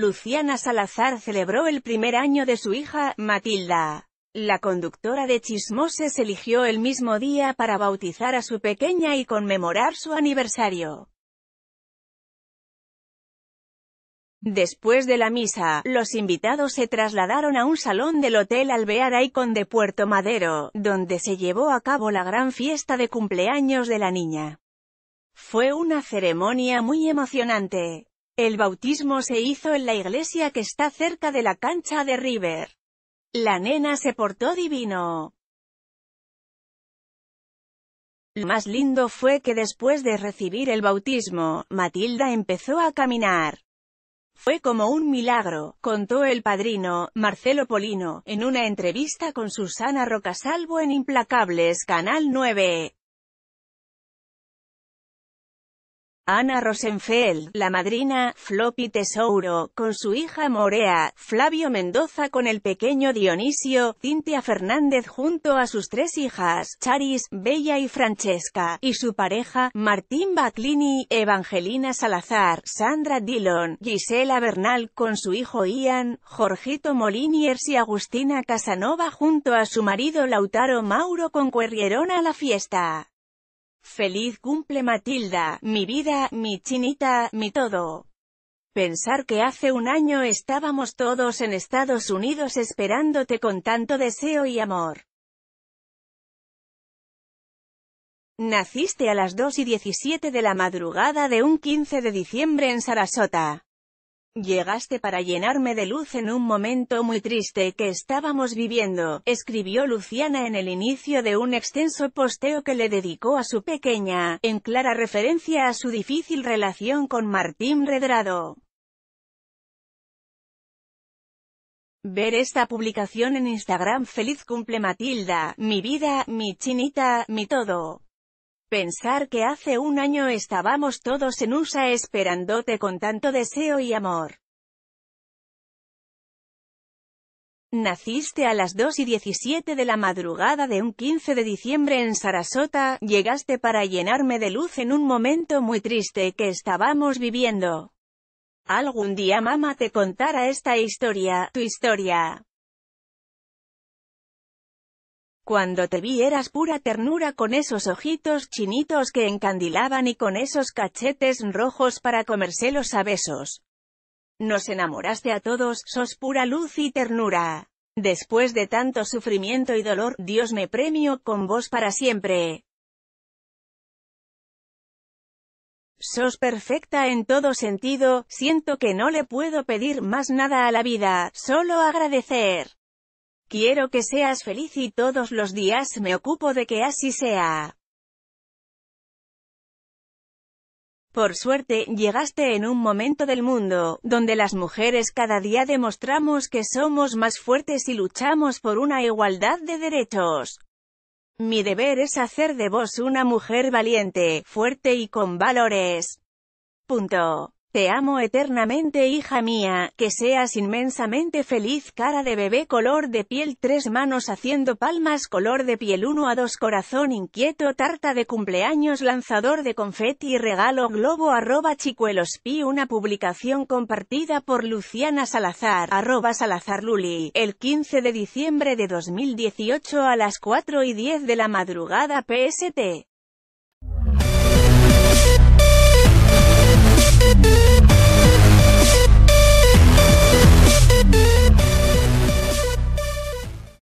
Luciana Salazar celebró el primer año de su hija, Matilda. La conductora de Chismoses eligió el mismo día para bautizar a su pequeña y conmemorar su aniversario. Después de la misa, los invitados se trasladaron a un salón del Hotel Alvear Icon de Puerto Madero, donde se llevó a cabo la gran fiesta de cumpleaños de la niña. Fue una ceremonia muy emocionante, el bautismo se hizo en la iglesia que está cerca de la cancha de River. La nena se portó divino. Lo más lindo fue que después de recibir el bautismo, Matilda empezó a caminar. Fue como un milagro, contó el padrino, Marcelo Polino, en una entrevista con Susana Rocasalvo en Implacables Canal 9. Ana Rosenfeld, la madrina, Floppy Tesouro, con su hija Morea, Flavio Mendoza con el pequeño Dionisio, Cintia Fernández junto a sus tres hijas, Charis, Bella y Francesca, y su pareja, Martín Baclini, Evangelina Salazar, Sandra Dillon, Gisela Bernal con su hijo Ian, Jorgito Moliniers y Agustina Casanova junto a su marido Lautaro Mauro con Cuerrierona a la fiesta. Feliz cumple Matilda, mi vida, mi chinita, mi todo. Pensar que hace un año estábamos todos en Estados Unidos esperándote con tanto deseo y amor. Naciste a las 2 y 17 de la madrugada de un 15 de diciembre en Sarasota. Llegaste para llenarme de luz en un momento muy triste que estábamos viviendo, escribió Luciana en el inicio de un extenso posteo que le dedicó a su pequeña, en clara referencia a su difícil relación con Martín Redrado. Ver esta publicación en Instagram Feliz cumple Matilda, mi vida, mi chinita, mi todo. Pensar que hace un año estábamos todos en USA esperándote con tanto deseo y amor. Naciste a las 2 y 17 de la madrugada de un 15 de diciembre en Sarasota, llegaste para llenarme de luz en un momento muy triste que estábamos viviendo. Algún día mamá te contará esta historia, tu historia. Cuando te vi eras pura ternura con esos ojitos chinitos que encandilaban y con esos cachetes rojos para comérselos a besos. Nos enamoraste a todos, sos pura luz y ternura. Después de tanto sufrimiento y dolor, Dios me premio con vos para siempre. Sos perfecta en todo sentido, siento que no le puedo pedir más nada a la vida, solo agradecer. Quiero que seas feliz y todos los días me ocupo de que así sea. Por suerte, llegaste en un momento del mundo, donde las mujeres cada día demostramos que somos más fuertes y luchamos por una igualdad de derechos. Mi deber es hacer de vos una mujer valiente, fuerte y con valores. Punto. Te amo eternamente hija mía, que seas inmensamente feliz cara de bebé color de piel tres manos haciendo palmas color de piel 1 a 2 corazón inquieto tarta de cumpleaños lanzador de confeti regalo globo arroba pi una publicación compartida por Luciana Salazar arroba Salazar Luli, el 15 de diciembre de 2018 a las 4 y 10 de la madrugada PST.